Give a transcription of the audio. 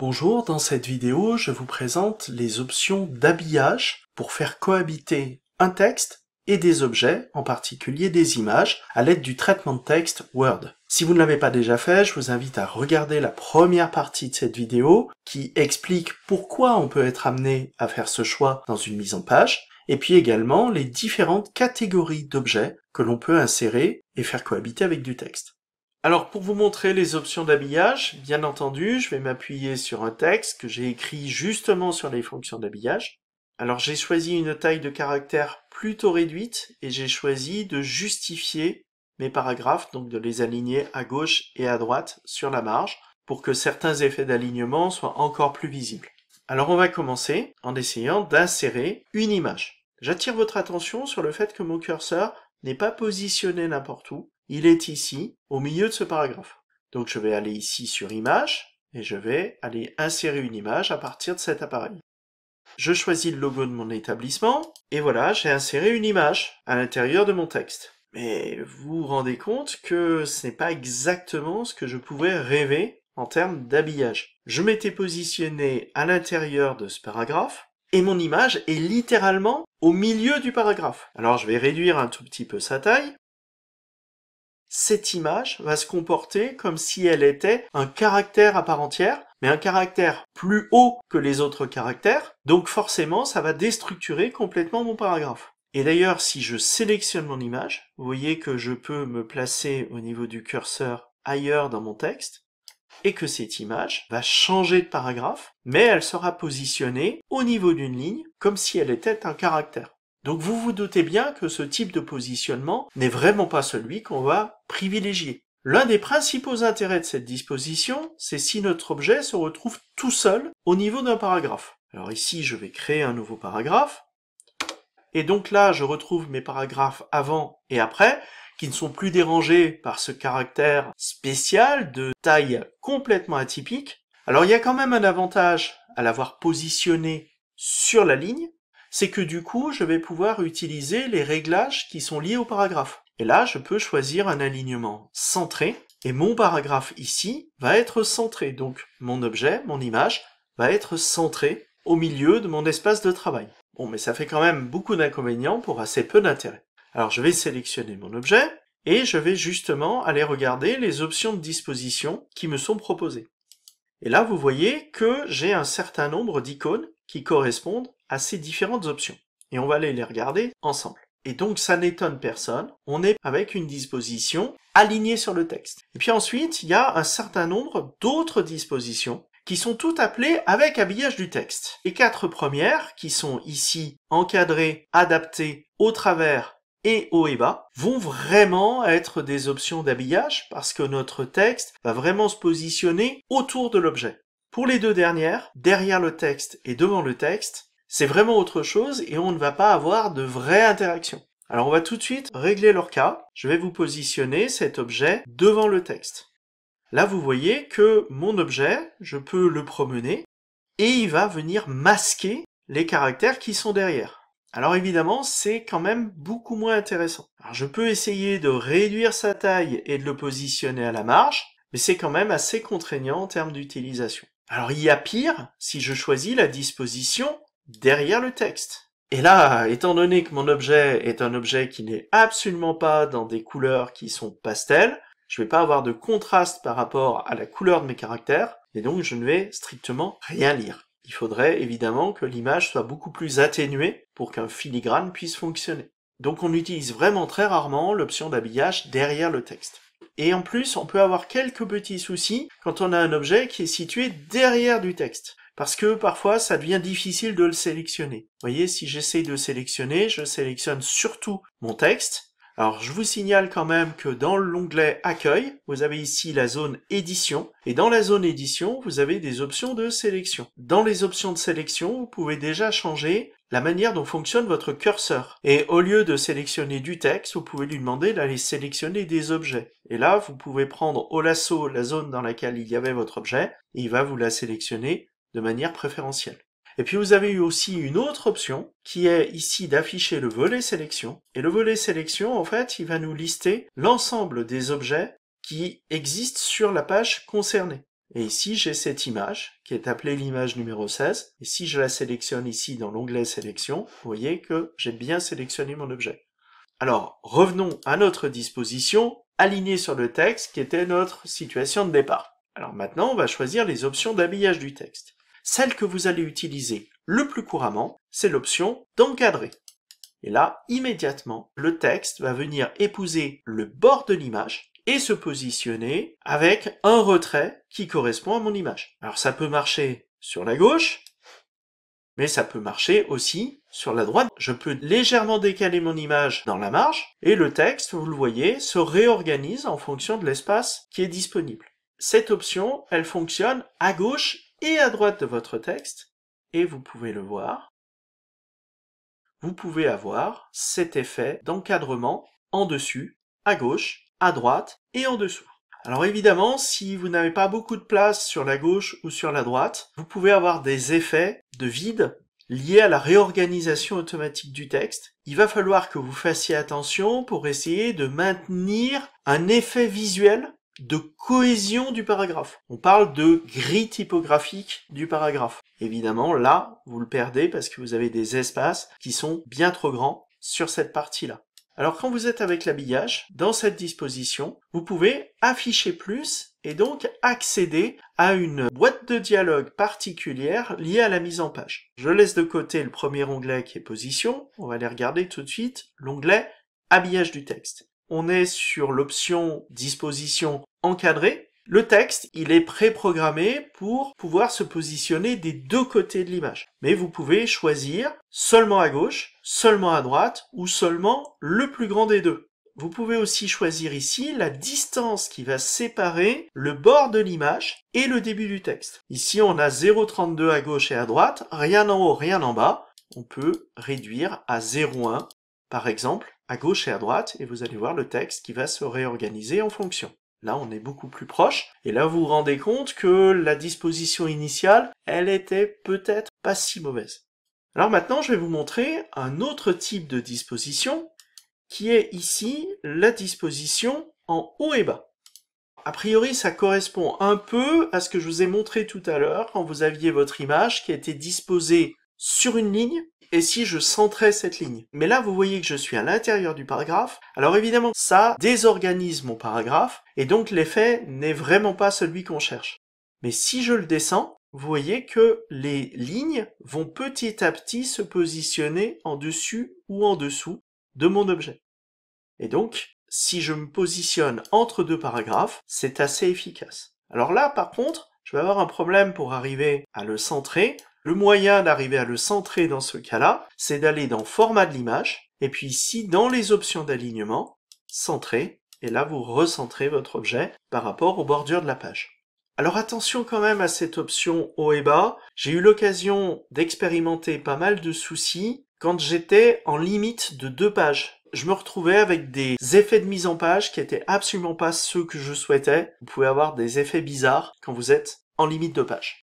Bonjour, dans cette vidéo, je vous présente les options d'habillage pour faire cohabiter un texte et des objets, en particulier des images, à l'aide du traitement de texte Word. Si vous ne l'avez pas déjà fait, je vous invite à regarder la première partie de cette vidéo qui explique pourquoi on peut être amené à faire ce choix dans une mise en page, et puis également les différentes catégories d'objets que l'on peut insérer et faire cohabiter avec du texte. Alors pour vous montrer les options d'habillage, bien entendu, je vais m'appuyer sur un texte que j'ai écrit justement sur les fonctions d'habillage. Alors j'ai choisi une taille de caractère plutôt réduite et j'ai choisi de justifier mes paragraphes, donc de les aligner à gauche et à droite sur la marge pour que certains effets d'alignement soient encore plus visibles. Alors on va commencer en essayant d'insérer une image. J'attire votre attention sur le fait que mon curseur n'est pas positionné n'importe où, il est ici, au milieu de ce paragraphe. Donc je vais aller ici sur Image, et je vais aller insérer une image à partir de cet appareil. Je choisis le logo de mon établissement, et voilà, j'ai inséré une image à l'intérieur de mon texte. Mais vous vous rendez compte que ce n'est pas exactement ce que je pouvais rêver en termes d'habillage. Je m'étais positionné à l'intérieur de ce paragraphe, et mon image est littéralement au milieu du paragraphe. Alors je vais réduire un tout petit peu sa taille, cette image va se comporter comme si elle était un caractère à part entière, mais un caractère plus haut que les autres caractères, donc forcément ça va déstructurer complètement mon paragraphe. Et d'ailleurs, si je sélectionne mon image, vous voyez que je peux me placer au niveau du curseur ailleurs dans mon texte, et que cette image va changer de paragraphe, mais elle sera positionnée au niveau d'une ligne, comme si elle était un caractère. Donc vous vous doutez bien que ce type de positionnement n'est vraiment pas celui qu'on va privilégier. L'un des principaux intérêts de cette disposition, c'est si notre objet se retrouve tout seul au niveau d'un paragraphe. Alors ici, je vais créer un nouveau paragraphe. Et donc là, je retrouve mes paragraphes avant et après, qui ne sont plus dérangés par ce caractère spécial de taille complètement atypique. Alors il y a quand même un avantage à l'avoir positionné sur la ligne, c'est que du coup, je vais pouvoir utiliser les réglages qui sont liés au paragraphe. Et là, je peux choisir un alignement centré, et mon paragraphe ici va être centré. Donc, mon objet, mon image, va être centré au milieu de mon espace de travail. Bon, mais ça fait quand même beaucoup d'inconvénients pour assez peu d'intérêt. Alors, je vais sélectionner mon objet, et je vais justement aller regarder les options de disposition qui me sont proposées. Et là, vous voyez que j'ai un certain nombre d'icônes qui correspondent à ces différentes options. Et on va aller les regarder ensemble. Et donc ça n'étonne personne, on est avec une disposition alignée sur le texte. Et puis ensuite, il y a un certain nombre d'autres dispositions qui sont toutes appelées avec habillage du texte. Les quatre premières, qui sont ici encadrées, adaptées au travers et haut et bas, vont vraiment être des options d'habillage parce que notre texte va vraiment se positionner autour de l'objet. Pour les deux dernières, derrière le texte et devant le texte, c'est vraiment autre chose et on ne va pas avoir de vraie interaction. Alors on va tout de suite régler leur cas. Je vais vous positionner cet objet devant le texte. Là, vous voyez que mon objet, je peux le promener et il va venir masquer les caractères qui sont derrière. Alors évidemment, c'est quand même beaucoup moins intéressant. Alors je peux essayer de réduire sa taille et de le positionner à la marge, mais c'est quand même assez contraignant en termes d'utilisation. Alors il y a pire si je choisis la disposition derrière le texte. Et là, étant donné que mon objet est un objet qui n'est absolument pas dans des couleurs qui sont pastel, je vais pas avoir de contraste par rapport à la couleur de mes caractères, et donc je ne vais strictement rien lire. Il faudrait évidemment que l'image soit beaucoup plus atténuée pour qu'un filigrane puisse fonctionner. Donc on utilise vraiment très rarement l'option d'habillage derrière le texte. Et en plus, on peut avoir quelques petits soucis quand on a un objet qui est situé derrière du texte parce que parfois ça devient difficile de le sélectionner. Vous voyez, si j'essaye de sélectionner, je sélectionne surtout mon texte. Alors je vous signale quand même que dans l'onglet Accueil, vous avez ici la zone Édition, et dans la zone Édition, vous avez des options de sélection. Dans les options de sélection, vous pouvez déjà changer la manière dont fonctionne votre curseur. Et au lieu de sélectionner du texte, vous pouvez lui demander d'aller sélectionner des objets. Et là, vous pouvez prendre au lasso la zone dans laquelle il y avait votre objet, et il va vous la sélectionner de manière préférentielle. Et puis vous avez eu aussi une autre option qui est ici d'afficher le volet sélection. Et le volet sélection, en fait, il va nous lister l'ensemble des objets qui existent sur la page concernée. Et ici, j'ai cette image qui est appelée l'image numéro 16. Et si je la sélectionne ici dans l'onglet sélection, vous voyez que j'ai bien sélectionné mon objet. Alors, revenons à notre disposition alignée sur le texte qui était notre situation de départ. Alors maintenant, on va choisir les options d'habillage du texte. Celle que vous allez utiliser le plus couramment, c'est l'option d'encadrer. Et là, immédiatement, le texte va venir épouser le bord de l'image et se positionner avec un retrait qui correspond à mon image. Alors ça peut marcher sur la gauche, mais ça peut marcher aussi sur la droite. Je peux légèrement décaler mon image dans la marge et le texte, vous le voyez, se réorganise en fonction de l'espace qui est disponible. Cette option, elle fonctionne à gauche et à droite de votre texte, et vous pouvez le voir, vous pouvez avoir cet effet d'encadrement en dessus, à gauche, à droite et en dessous. Alors évidemment, si vous n'avez pas beaucoup de place sur la gauche ou sur la droite, vous pouvez avoir des effets de vide liés à la réorganisation automatique du texte. Il va falloir que vous fassiez attention pour essayer de maintenir un effet visuel de cohésion du paragraphe. On parle de grille typographique du paragraphe. Évidemment, là, vous le perdez parce que vous avez des espaces qui sont bien trop grands sur cette partie-là. Alors quand vous êtes avec l'habillage, dans cette disposition, vous pouvez afficher plus et donc accéder à une boîte de dialogue particulière liée à la mise en page. Je laisse de côté le premier onglet qui est position, on va aller regarder tout de suite l'onglet habillage du texte on est sur l'option disposition encadrée. Le texte, il est préprogrammé pour pouvoir se positionner des deux côtés de l'image. Mais vous pouvez choisir seulement à gauche, seulement à droite ou seulement le plus grand des deux. Vous pouvez aussi choisir ici la distance qui va séparer le bord de l'image et le début du texte. Ici, on a 0,32 à gauche et à droite, rien en haut, rien en bas. On peut réduire à 0,1 par exemple à gauche et à droite, et vous allez voir le texte qui va se réorganiser en fonction. Là, on est beaucoup plus proche, et là, vous vous rendez compte que la disposition initiale, elle était peut-être pas si mauvaise. Alors maintenant, je vais vous montrer un autre type de disposition, qui est ici la disposition en haut et bas. A priori, ça correspond un peu à ce que je vous ai montré tout à l'heure, quand vous aviez votre image qui a été disposée sur une ligne, et si je centrais cette ligne. Mais là, vous voyez que je suis à l'intérieur du paragraphe. Alors évidemment, ça désorganise mon paragraphe, et donc l'effet n'est vraiment pas celui qu'on cherche. Mais si je le descends, vous voyez que les lignes vont petit à petit se positionner en dessus ou en dessous de mon objet. Et donc, si je me positionne entre deux paragraphes, c'est assez efficace. Alors là, par contre, je vais avoir un problème pour arriver à le centrer, le moyen d'arriver à le centrer dans ce cas-là, c'est d'aller dans format de l'image, et puis ici dans les options d'alignement, centrer, et là vous recentrez votre objet par rapport aux bordures de la page. Alors attention quand même à cette option haut et bas, j'ai eu l'occasion d'expérimenter pas mal de soucis quand j'étais en limite de deux pages. Je me retrouvais avec des effets de mise en page qui étaient absolument pas ceux que je souhaitais. Vous pouvez avoir des effets bizarres quand vous êtes en limite de page.